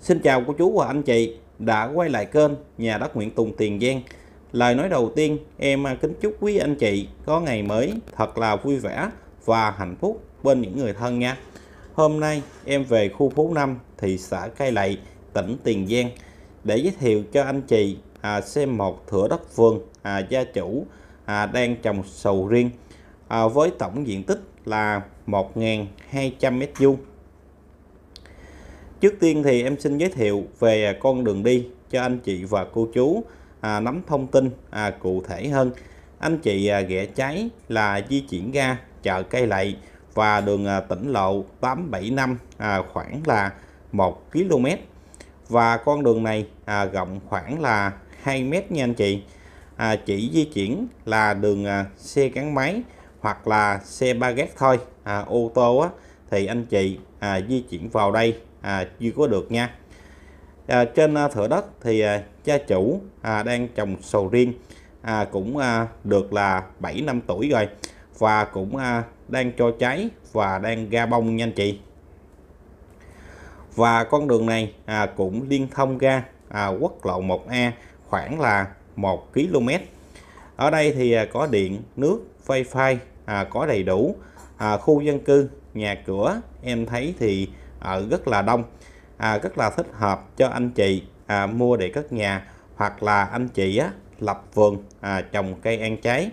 Xin chào cô chú và anh chị đã quay lại kênh Nhà đất Nguyễn Tùng Tiền Giang. Lời nói đầu tiên em kính chúc quý anh chị có ngày mới thật là vui vẻ và hạnh phúc bên những người thân nha. Hôm nay em về khu phố 5 thị xã Cai Lậy, tỉnh Tiền Giang để giới thiệu cho anh chị à, xem một thửa đất vườn à, gia chủ à, đang trồng sầu riêng à, với tổng diện tích là 1.200 m 2 Trước tiên thì em xin giới thiệu về con đường đi cho anh chị và cô chú à, nắm thông tin à, cụ thể hơn. Anh chị à, ghẻ cháy là di chuyển ra chợ cây lậy và đường à, tỉnh lộ 875 à, khoảng là 1 km. Và con đường này à, rộng khoảng là 2 mét nha anh chị. À, chỉ di chuyển là đường à, xe gắn máy hoặc là xe ba gác thôi. À, ô tô á, thì anh chị à, di chuyển vào đây à, chưa có được nha à, trên à, thửa đất thì à, cha chủ à, đang trồng sầu riêng à, cũng à, được là 7 năm tuổi rồi và cũng à, đang cho trái và đang ra bông nha anh chị và con đường này à, cũng liên thông ra à, quốc lộ 1A khoảng là 1 km ở đây thì à, có điện nước wifi à, có đầy đủ à, khu dân cư nhà cửa em thấy thì ở ờ, rất là đông à, rất là thích hợp cho anh chị à, mua để cất nhà hoặc là anh chị á, lập vườn à, trồng cây ăn trái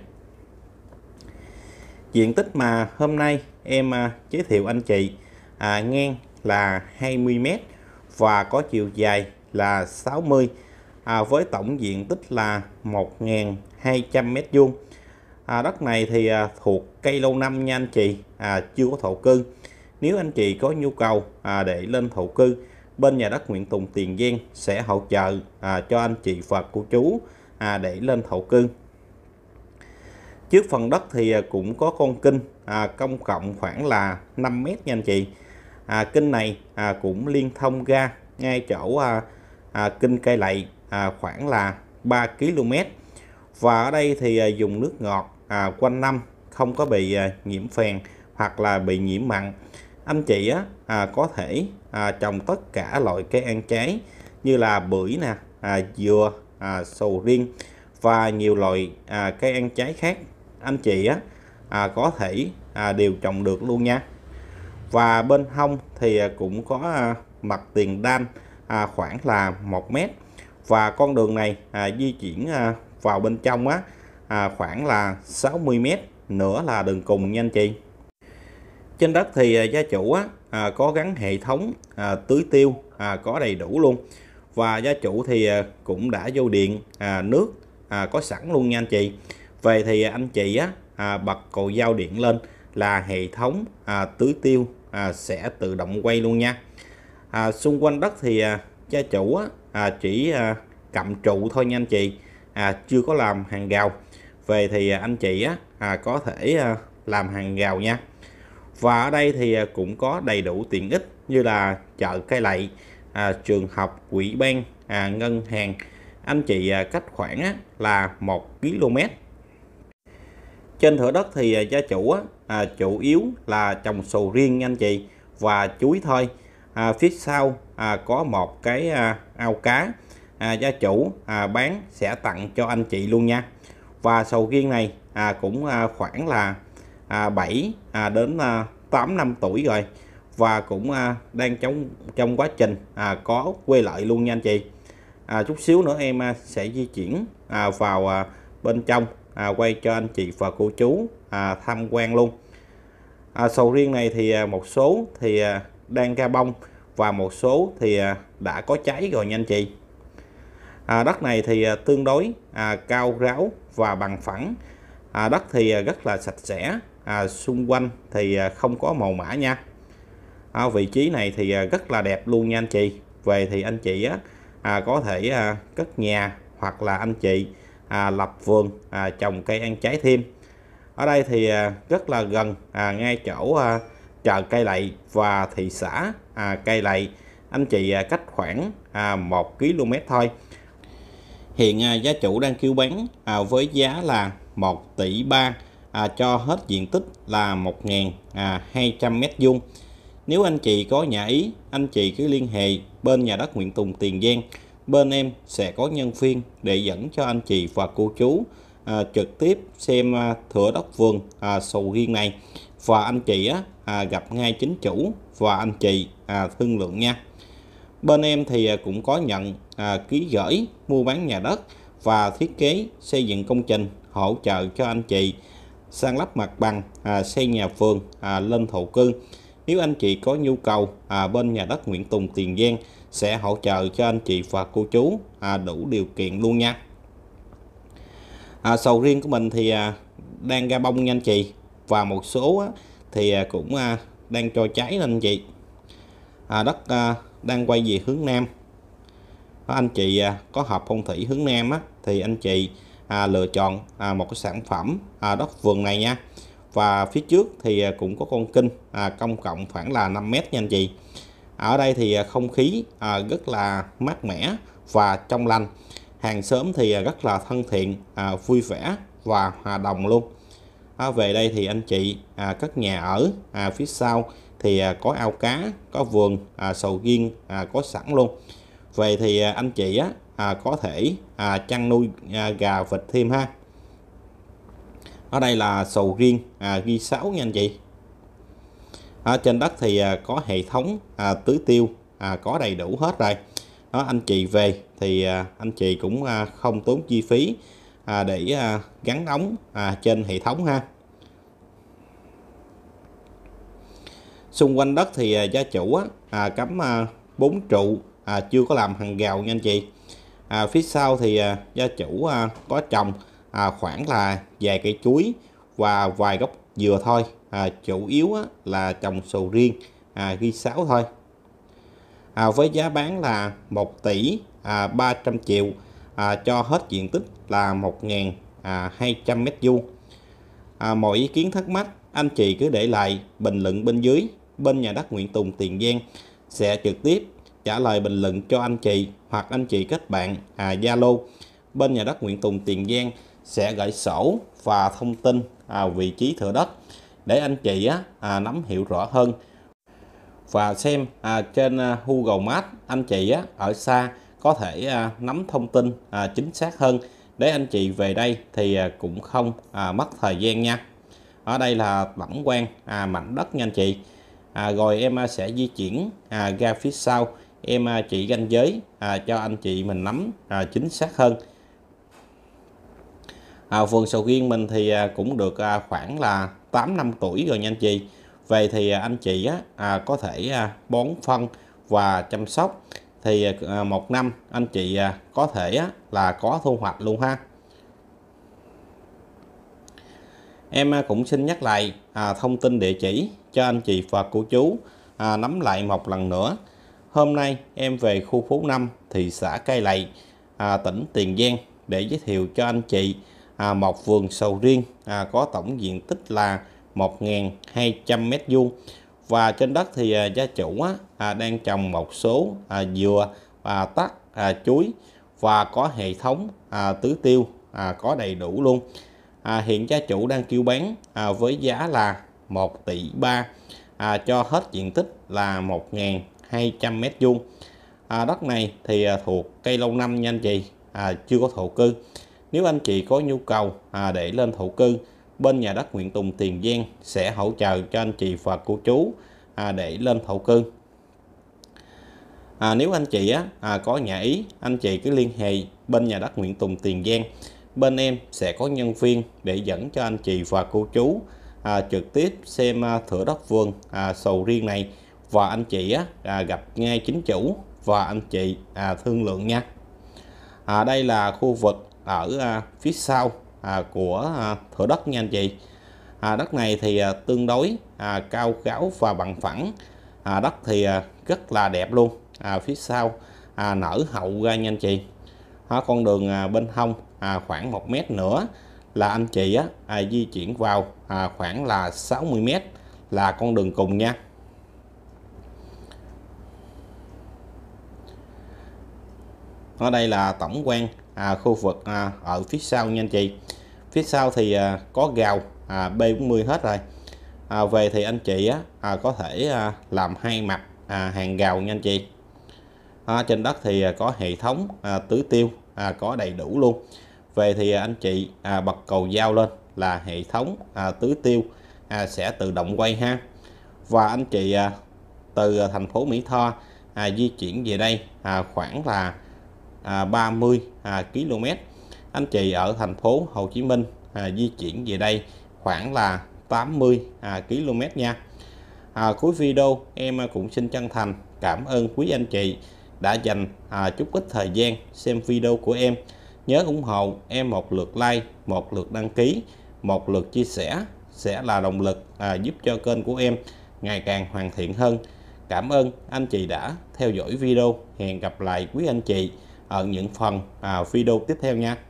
diện tích mà hôm nay em à, giới thiệu anh chị à, ngang là 20m và có chiều dài là 60 à, với tổng diện tích là 1.200m vuông à, đất này thì à, thuộc cây lâu năm nha anh chị à, chưa có thổ cư nếu anh chị có nhu cầu à, để lên thổ cư bên nhà đất Nguyễn Tùng Tiền Giang sẽ hỗ trợ à, cho anh chị và cô chú à, để lên thổ cư trước phần đất thì à, cũng có con kinh à, công cộng khoảng là 5 mét nha anh chị à, kinh này à, cũng liên thông ra ngay chỗ à, à, kinh cây lậy à, khoảng là 3 km và ở đây thì à, dùng nước ngọt à, quanh năm không có bị à, nhiễm phèn hoặc là bị nhiễm mặn anh chị á, à, có thể à, trồng tất cả loại cây ăn trái như là bưởi nè à, dừa à, sầu riêng và nhiều loại à, cây ăn trái khác anh chị á, à, có thể à, đều trồng được luôn nha và bên hông thì cũng có à, mặt tiền đan à, khoảng là 1 mét và con đường này à, di chuyển à, vào bên trong á à, khoảng là 60 mét nữa là đường cùng nha anh chị trên đất thì à, gia chủ á, à, có gắn hệ thống à, tưới tiêu à, có đầy đủ luôn và gia chủ thì à, cũng đã vô điện à, nước à, có sẵn luôn nha anh chị về thì anh chị á, à, bật cầu dao điện lên là hệ thống à, tưới tiêu à, sẽ tự động quay luôn nha à, xung quanh đất thì à, gia chủ á, à, chỉ à, cặm trụ thôi nha anh chị à, chưa có làm hàng rào về thì à, anh chị á, à, có thể à, làm hàng rào nha và ở đây thì à, cũng có đầy đủ tiện ích như là chợ cây lậy à, trường học quỹ ban à, ngân hàng anh chị à, cách khoảng á, là 1 km trên thửa đất thì à, gia chủ á, à, chủ yếu là trồng sầu riêng anh chị và chuối thôi à, phía sau à, có một cái à, ao cá à, gia chủ à, bán sẽ tặng cho anh chị luôn nha và sầu riêng này à, cũng à, khoảng là à, 7 à, đến à, 8 năm tuổi rồi và cũng à, đang trong trong quá trình à, có quê lại luôn nha anh chị chút xíu nữa em sẽ di chuyển vào bên trong quay cho anh chị và cô chú tham quan luôn sầu riêng này thì một số thì đang ca bông và một số thì đã có cháy rồi nha anh chị à, đất này thì à, tương đối à, cao ráo và bằng phẳng à, đất thì à, rất là sạch sẽ à, xung quanh thì à, không có màu mã nha à, vị trí này thì à, rất là đẹp luôn nha anh chị về thì anh chị á, à, có thể à, cất nhà hoặc là anh chị à, lập vườn à, trồng cây ăn trái thêm ở đây thì à, rất là gần à, ngay chỗ à, chợ cây lậy và thị xã à, cây lậy anh chị à, cách khoảng à, 1 km thôi hiện à, giá chủ đang kêu bán à, với giá là 1 tỷ 3 à, cho hết diện tích là 1.200 à, mét vuông nếu anh chị có nhà ý anh chị cứ liên hệ bên nhà đất Nguyễn Tùng Tiền Giang bên em sẽ có nhân viên để dẫn cho anh chị và cô chú à, trực tiếp xem à, thửa đất vườn à, sầu riêng này và anh chị á, à, gặp ngay chính chủ và anh chị à, thương lượng nha bên em thì à, cũng có nhận à, ký gửi mua bán nhà đất và thiết kế xây dựng công trình hỗ trợ cho anh chị san lắp mặt bằng, à, xây nhà vườn, à, lên thổ cư. Nếu anh chị có nhu cầu, à, bên nhà đất Nguyễn Tùng Tiền Giang sẽ hỗ trợ cho anh chị và cô chú à, đủ điều kiện luôn nha. À, sầu riêng của mình thì à, đang ra bông nha anh chị và một số á, thì à, cũng à, đang cho cháy anh chị. À, đất à, đang quay về hướng nam. anh chị à, có hợp phong thủy hướng nam á, thì anh chị à, lựa chọn à, một cái sản phẩm à, đất vườn này nha và phía trước thì à, cũng có con kinh à, công cộng khoảng là 5 mét nha anh chị ở đây thì à, không khí à, rất là mát mẻ và trong lành hàng xóm thì à, rất là thân thiện à, vui vẻ và hòa đồng luôn à, về đây thì anh chị à, các nhà ở à, phía sau thì có ao cá có vườn à, sầu riêng à, có sẵn luôn về thì anh chị á, à, có thể à, chăn nuôi à, gà vịt thêm ha ở đây là sầu riêng à, ghi 6 nha anh chị ở trên đất thì à, có hệ thống à, tưới tiêu à, có đầy đủ hết rồi đó anh chị về thì à, anh chị cũng à, không tốn chi phí à, để à, gắn ống à, trên hệ thống ha xung quanh đất thì à, gia chủ á, à, cắm à, 4 trụ à, chưa có làm hàng gào nha anh chị à, phía sau thì à, gia chủ à, có trồng à, khoảng là vài cây chuối và vài gốc dừa thôi à, chủ yếu á, là trồng sầu riêng à, ghi sáu thôi à, với giá bán là 1 tỷ à, 300 triệu à, cho hết diện tích là 1.200 à, mét vuông à, mọi ý kiến thắc mắc anh chị cứ để lại bình luận bên dưới bên nhà đất Nguyễn Tùng Tiền Giang sẽ trực tiếp trả lời bình luận cho anh chị hoặc anh chị kết bạn à Zalo bên nhà đất Nguyễn Tùng Tiền Giang sẽ gửi sổ và thông tin à, vị trí thửa đất để anh chị á, à, nắm hiểu rõ hơn và xem à, trên à, Google Maps anh chị á, ở xa có thể à, nắm thông tin à, chính xác hơn để anh chị về đây thì à, cũng không à, mất thời gian nha ở đây là tổng quan à, mảnh đất nha anh chị à, rồi em à, sẽ di chuyển à, ra phía sau em à, chỉ ranh giới à, cho anh chị mình nắm à, chính xác hơn à, vườn sầu riêng mình thì à, cũng được à, khoảng là 8 năm tuổi rồi nha anh chị về thì à, anh chị á, à, có thể à, bón phân và chăm sóc thì à, một năm anh chị à, có thể á, là có thu hoạch luôn ha em cũng xin nhắc lại à, thông tin địa chỉ cho anh chị và cô chú à, nắm lại một lần nữa Hôm nay em về khu phố 5 thị xã Cai Lậy, à, tỉnh Tiền Giang để giới thiệu cho anh chị à, một vườn sầu riêng à, có tổng diện tích là 1.200 mét vuông và trên đất thì à, gia chủ á, à, đang trồng một số à, dừa, và tắc, à, chuối và có hệ thống à, tưới tiêu à, có đầy đủ luôn. À, hiện gia chủ đang kêu bán à, với giá là 1 tỷ 3 à, cho hết diện tích là 1.000 200 mét vuông à, đất này thì à, thuộc cây lâu năm nha anh chị à, chưa có thổ cư nếu anh chị có nhu cầu à, để lên thổ cư bên nhà đất Nguyễn Tùng Tiền Giang sẽ hỗ trợ cho anh chị và cô chú à, để lên thổ cư à, nếu anh chị á, à, có nhà ý anh chị cứ liên hệ bên nhà đất Nguyễn Tùng Tiền Giang bên em sẽ có nhân viên để dẫn cho anh chị và cô chú à, trực tiếp xem à, thửa đất vườn à, sầu riêng này và anh chị á, à, gặp ngay chính chủ và anh chị à, thương lượng nha à, đây là khu vực ở à, phía sau à, của à, thửa đất nha anh chị à, đất này thì à, tương đối à, cao gáo và bằng phẳng à, đất thì à, rất là đẹp luôn à, phía sau à, nở hậu ra nha anh chị à, con đường à, bên hông à, khoảng 1 mét nữa là anh chị á, à, di chuyển vào à, khoảng là 60 mét là con đường cùng nha ở đây là tổng quan à, khu vực à, ở phía sau nha anh chị phía sau thì à, có gào à, B40 hết rồi à, về thì anh chị á, à, có thể à, làm hai mặt à, hàng gào nha anh chị à, trên đất thì à, có hệ thống à, tưới tiêu à, có đầy đủ luôn về thì à, anh chị à, bật cầu dao lên là hệ thống à, tưới tiêu à, sẽ tự động quay ha và anh chị à, từ à, thành phố Mỹ Tho à, di chuyển về đây à, khoảng là à, 30 à, km anh chị ở thành phố Hồ Chí Minh à, di chuyển về đây khoảng là 80 à, km nha à, cuối video em cũng xin chân thành cảm ơn quý anh chị đã dành à, chút ít thời gian xem video của em nhớ ủng hộ em một lượt like một lượt đăng ký một lượt chia sẻ sẽ là động lực à, giúp cho kênh của em ngày càng hoàn thiện hơn cảm ơn anh chị đã theo dõi video hẹn gặp lại quý anh chị ở những phần à, video tiếp theo nha